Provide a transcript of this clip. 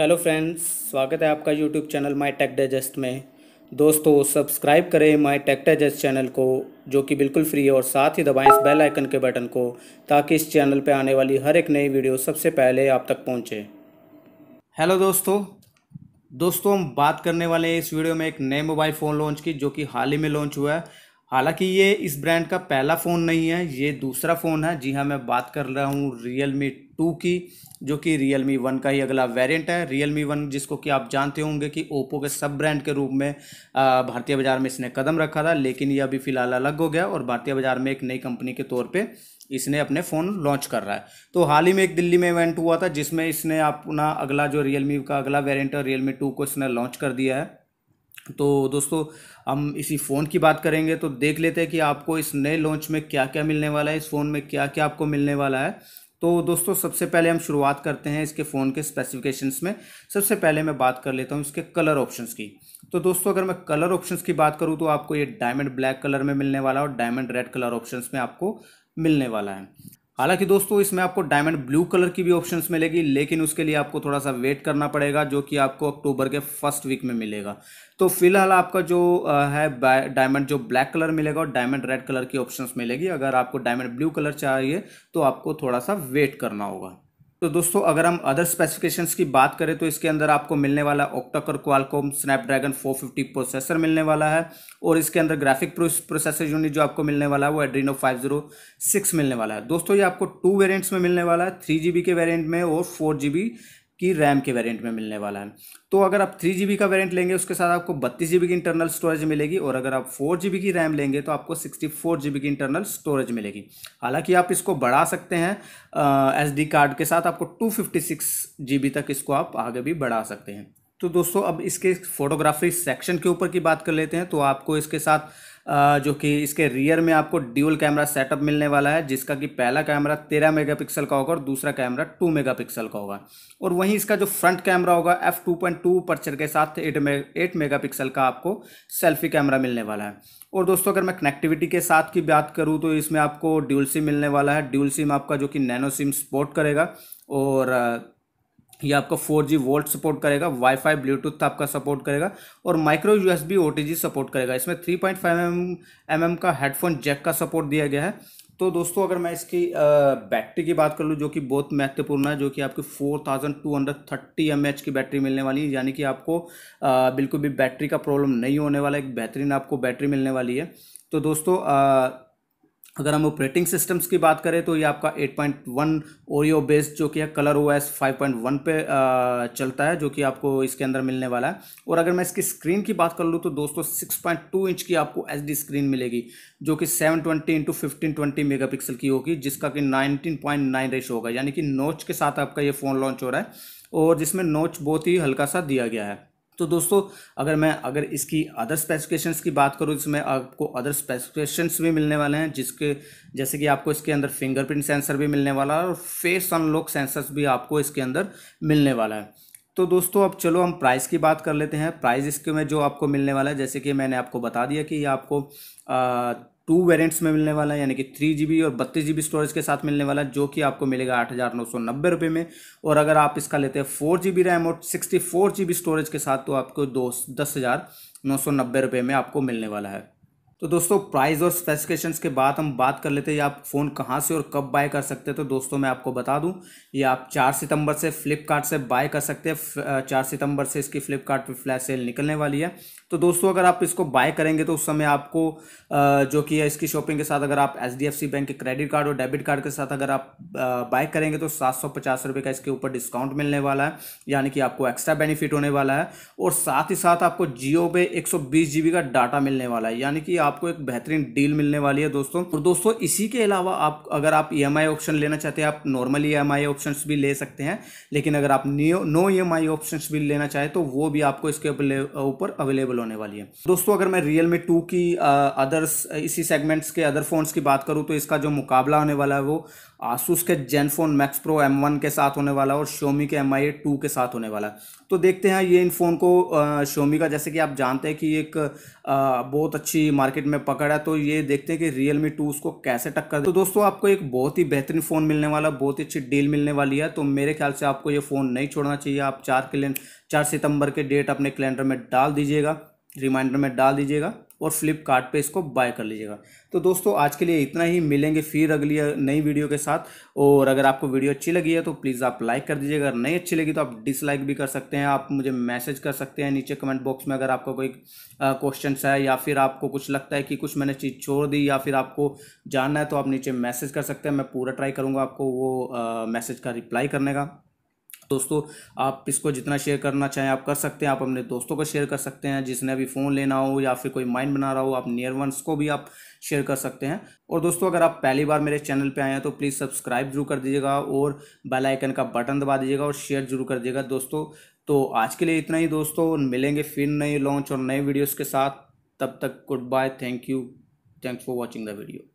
hello friends स्वागत है आपका YouTube channel my tech digest में दोस्तों सब्सक्राइब करें माय टेक डाइजेस्ट चैनल को जो कि बिल्कुल फ्री है और साथ ही दबाएं इस बेल आइकन के बटन को ताकि इस चैनल पर आने वाली हर एक नई वीडियो सबसे पहले आप तक पहुंचे हेलो दोस्तों दोस्तों हम बात करने वाले हैं इस वीडियो में एक नए मोबाइल फ़ोन लॉन्च की जो कि हाल ही में लॉन्च हुआ है हालांकि ये इस ब्रांड का पहला फ़ोन नहीं है ये दूसरा फ़ोन है जी हाँ मैं बात कर रहा हूँ रियल मी टू की जो कि रियल मी वन का ही अगला वेरिएंट है रियल मी वन जिसको कि आप जानते होंगे कि ओप्पो के सब ब्रांड के रूप में भारतीय बाज़ार में इसने कदम रखा था लेकिन यह अभी फ़िलहाल अलग हो गया और भारतीय बाज़ार में एक नई कंपनी के तौर पर इसने अपने फ़ोन लॉन्च कर रहा है तो हाल ही में एक दिल्ली में इवेंट हुआ था जिसमें इसने अपना अगला जो रियल का अगला वेरियंट है रियल टू को इसने लॉन्च कर दिया है तो दोस्तों हम इसी फ़ोन की बात करेंगे तो देख लेते हैं कि आपको इस नए लॉन्च में क्या क्या मिलने वाला है इस फ़ोन में क्या क्या आपको मिलने वाला है तो दोस्तों सबसे पहले हम शुरुआत करते हैं इसके फ़ोन के स्पेसिफिकेशंस में सबसे पहले मैं बात कर लेता हूँ इसके कलर ऑप्शंस की तो दोस्तों अगर मैं कलर ऑप्शंस की बात करूँ तो आपको ये डायमंड ब्लैक कलर में मिलने वाला और डायमंड रेड कलर ऑप्शंस में आपको मिलने वाला है हालांकि दोस्तों इसमें आपको डायमंड ब्लू कलर की भी ऑप्शंस मिलेगी लेकिन उसके लिए आपको थोड़ा सा वेट करना पड़ेगा जो कि आपको अक्टूबर के फर्स्ट वीक में मिलेगा तो फिलहाल आपका जो है डायमंड जो ब्लैक कलर मिलेगा और डायमंड रेड कलर की ऑप्शंस मिलेगी अगर आपको डायमंड ब्लू कलर चाहिए तो आपको थोड़ा सा वेट करना होगा तो दोस्तों अगर हम अदर स्पेसिफिकेशंस की बात करें तो इसके अंदर आपको मिलने वाला ऑक्टाकर क्वालकॉम स्नैपड्रैगन 450 प्रोसेसर मिलने वाला है और इसके अंदर ग्राफिक प्रोसेसर यूनिट जो आपको मिलने वाला है वो एड्रीनो 506 मिलने वाला है दोस्तों ये आपको टू वेरियंट्स में मिलने वाला है थ्री के वेरियंट में और फोर की रैम के वेरिएंट में मिलने वाला है तो अगर आप थ्री जी का वेरिएंट लेंगे उसके साथ आपको बत्तीस जी की इंटरनल स्टोरेज मिलेगी और अगर आप फोर जी की रैम लेंगे तो आपको सिक्सटी फोर जी की इंटरनल स्टोरेज मिलेगी हालांकि आप इसको बढ़ा सकते हैं एस डी कार्ड के साथ आपको two fifty six G B तक इसको आप आगे भी बढ़ा सकते हैं तो दोस्तों अब इसके फोटोग्राफी सेक्शन के ऊपर की बात कर लेते हैं तो आपको इसके साथ जो कि इसके रियर में आपको ड्यूल कैमरा सेटअप मिलने वाला है जिसका कि पहला कैमरा तेरह मेगापिक्सल का होगा और दूसरा कैमरा टू मेगापिक्सल का होगा और वहीं इसका जो फ्रंट कैमरा होगा F two point two aperture के साथ एट मे एट मेगा का आपको सेल्फी कैमरा मिलने वाला है और दोस्तों अगर मैं कनेक्टिविटी के साथ की बात करूँ तो इसमें आपको ड्यूल सिम मिलने वाला है ड्यूल सिम आपका जो कि नैनो सिम सपोर्ट करेगा और ये आपका 4G वोल्ट सपोर्ट करेगा वाईफाई ब्लूटूथ तो आपका सपोर्ट करेगा और माइक्रो यूएसबी ओटीजी सपोर्ट करेगा इसमें 3.5 पॉइंट mm का हेडफोन जैक का सपोर्ट दिया गया है तो दोस्तों अगर मैं इसकी बैटरी की बात कर लूँ जो कि बहुत महत्वपूर्ण है जो कि आपकी four thousand two hundred thirty M H की बैटरी मिलने वाली है यानी कि आपको बिल्कुल भी बैटरी का प्रॉब्लम नहीं होने वाला एक बेहतरीन आपको बैटरी मिलने वाली है तो दोस्तों अगर हम ऑपरेटिंग सिस्टम्स की बात करें तो ये आपका 8.1 पॉइंट ओरियो बेस्ड जो कि है कलर ओ एस फाइव पे चलता है जो कि आपको इसके अंदर मिलने वाला है और अगर मैं इसकी स्क्रीन की बात कर लूँ तो दोस्तों 6.2 इंच की आपको एच स्क्रीन मिलेगी जो कि 720 ट्वेंटी इंटू फिफ्टीन मेगापिक्सल की होगी जिसका कि 19.9 पॉइंट होगा यानी कि नोच के साथ आपका ये फ़ोन लॉन्च हो रहा है और जिसमें नोच बहुत ही हल्का सा दिया गया है तो दोस्तों अगर मैं अगर इसकी अदर स्पेसिफिकेशंस की बात करूँ इसमें आपको अदर स्पेसिफिकेशंस भी मिलने वाले हैं जिसके जैसे कि आपको इसके अंदर फिंगरप्रिंट सेंसर भी मिलने वाला है और फेस अनलॉक सेंसर्स भी आपको इसके अंदर मिलने वाला है तो दोस्तों अब चलो हम प्राइस की बात कर लेते हैं प्राइस इसके में जो आपको मिलने वाला है जैसे कि मैंने आपको बता दिया कि ये आपको आ, टू वेरिएंट्स में मिलने वाला है यानी कि थ्री जी और बत्तीस जी स्टोरेज के साथ मिलने वाला जो कि आपको मिलेगा आठ हज़ार नौ सौ नब्बे रुपये में और अगर आप इसका लेते हैं फोर जी रैम और सिक्सटी फोर जी स्टोरेज के साथ तो आपको दो दस हज़ार नौ सौ नब्बे रुपये में आपको मिलने वाला है तो दोस्तों प्राइस और स्पेसिफिकेशंस के बाद हम बात कर लेते हैं आप फ़ोन कहाँ से और कब बाय कर सकते हैं तो दोस्तों मैं आपको बता दूं ये आप 4 सितंबर से फ्लिपकार्ट से बाय कर सकते हैं 4 सितंबर से इसकी फ्लिपकार्ट पे फ्लैश सेल निकलने वाली है तो दोस्तों अगर आप इसको बाय करेंगे तो उस समय आपको जो कि है इसकी शॉपिंग के साथ अगर आप एच बैंक के क्रेडिट कार्ड और डेबिट कार्ड के साथ अगर आप बाय करेंगे तो सात का इसके ऊपर डिस्काउंट मिलने वाला है यानी कि आपको एक्स्ट्रा बेनिफिट होने वाला है और साथ ही साथ आपको जियो पे एक का डाटा मिलने वाला है यानी कि आप आपको एक बेहतरीन डील मिलने वाली है दोस्तों और दोस्तों इसी के अलावा आप अगर आप ई e ऑप्शन लेना चाहते हैं आप नॉर्मल ई ऑप्शन भी ले सकते हैं लेकिन अगर आप नो ई ऑप्शन भी लेना चाहें तो वो भी आपको इसके ऊपर अवेलेबल होने वाली है दोस्तों अगर मैं रियल मी टू की अदर्स इसी सेगमेंट्स के अदर फोन्स की बात करूँ तो इसका जो मुकाबला होने वाला है वो आसूस के Zenfone Max Pro M one के साथ होने वाला है और शोमी के एम आई टू के साथ होने वाला है तो देखते हैं ये इन फ़ोन को शोमी का जैसे कि आप जानते हैं कि एक बहुत अच्छी मार्केट में पकड़ है तो ये देखते हैं कि रियल मी टू उसको कैसे टक्कर तो दोस्तों आपको एक बहुत ही बेहतरीन फ़ोन मिलने वाला बहुत ही अच्छी डील मिलने वाली है तो मेरे ख्याल से आपको ये फ़ोन नहीं छोड़ना चाहिए आप चार के चार सितंबर के डेट अपने कैलेंडर में डाल दीजिएगा रिमाइंडर में डाल दीजिएगा और फ्लिपकार्ट पे इसको बाय कर लीजिएगा तो दोस्तों आज के लिए इतना ही मिलेंगे फिर अगली नई वीडियो के साथ और अगर आपको वीडियो अच्छी लगी है तो प्लीज़ आप लाइक कर दीजिएगा अगर नहीं अच्छी लगी तो आप डिसलाइक भी कर सकते हैं आप मुझे मैसेज कर सकते हैं नीचे कमेंट बॉक्स में अगर आपका कोई क्वेश्चन है या फिर आपको कुछ लगता है कि कुछ मैंने चीज़ छोड़ दी या फिर आपको जानना है तो आप नीचे मैसेज कर सकते हैं मैं पूरा ट्राई करूँगा आपको वो मैसेज का रिप्लाई करने का दोस्तों आप इसको जितना शेयर करना चाहें आप कर सकते हैं आप अपने दोस्तों को शेयर कर सकते हैं जिसने अभी फ़ोन लेना हो या फिर कोई माइंड बना रहा हो आप नियर वंस को भी आप शेयर कर सकते हैं और दोस्तों अगर आप पहली बार मेरे चैनल पर आए हैं तो प्लीज़ सब्सक्राइब जरूर कर दीजिएगा और बेलाइकन का बटन दबा दीजिएगा और शेयर जरूर कर दीजिएगा दोस्तों तो आज के लिए इतना ही दोस्तों मिलेंगे फिर नए लॉन्च और नए वीडियोज़ के साथ तब तक good bye thank you thanks for watching the video